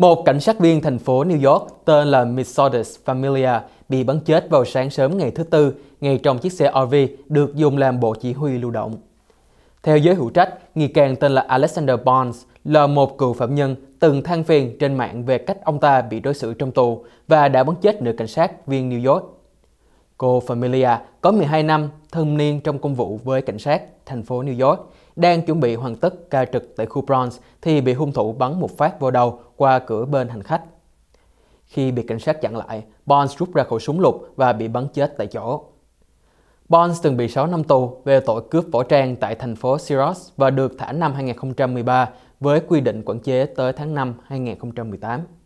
Một cảnh sát viên thành phố New York tên là Mitsotis Familia bị bắn chết vào sáng sớm ngày thứ Tư ngay trong chiếc xe RV được dùng làm bộ chỉ huy lưu động. Theo giới hữu trách, nghi can tên là Alexander Bonds là một cựu phạm nhân từng than phiền trên mạng về cách ông ta bị đối xử trong tù và đã bắn chết nữ cảnh sát viên New York Cô Familia có 12 năm thâm niên trong công vụ với cảnh sát thành phố New York, đang chuẩn bị hoàn tất ca trực tại khu Bronx thì bị hung thủ bắn một phát vào đầu qua cửa bên hành khách. Khi bị cảnh sát chặn lại, Bonds rút ra khẩu súng lục và bị bắn chết tại chỗ. Bonds từng bị 6 năm tù về tội cướp võ trang tại thành phố Syros và được thả năm 2013 với quy định quản chế tới tháng 5 2018.